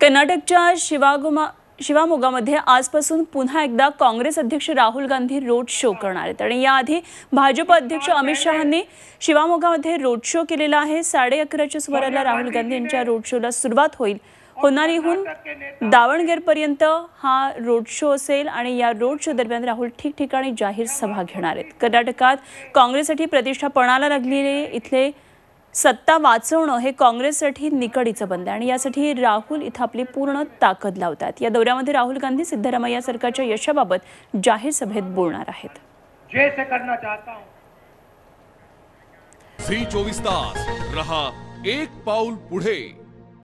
कर्नाटकच्या शिवागुमा शिवामोगामध्ये आजपासून पुन्हा एकदा काँग्रेस अध्यक्ष राहुल गांधी रोड शो करणार आहेत आणि याआधी भाजप अध्यक्ष अमित शहानी शिवामोगामध्ये रोड शो केलेला आहे साडे अकराच्या सुमाराला राहुल गांधी यांच्या रोड शोला सुरुवात होईल होणारीहून दावणगेरपर्यंत हा रोड शो असेल आणि या रोड शो दरम्यान राहुल ठिकठिकाणी जाहीर सभा घेणार आहेत कर्नाटकात काँग्रेससाठी प्रतिष्ठा पणाला लागलेले इथले सत्ता वाचवणं हे काँग्रेससाठी निकडीचं बनलं आणि यासाठी राहुल इथं आपली पूर्ण ताकद लावतात या दौऱ्यामध्ये राहुल गांधी सिद्धरामय्या सरकारच्या यशाबाबत जाहीर सभेत बोलणार आहेत चोवीस तास रहा एक पाऊल पुढे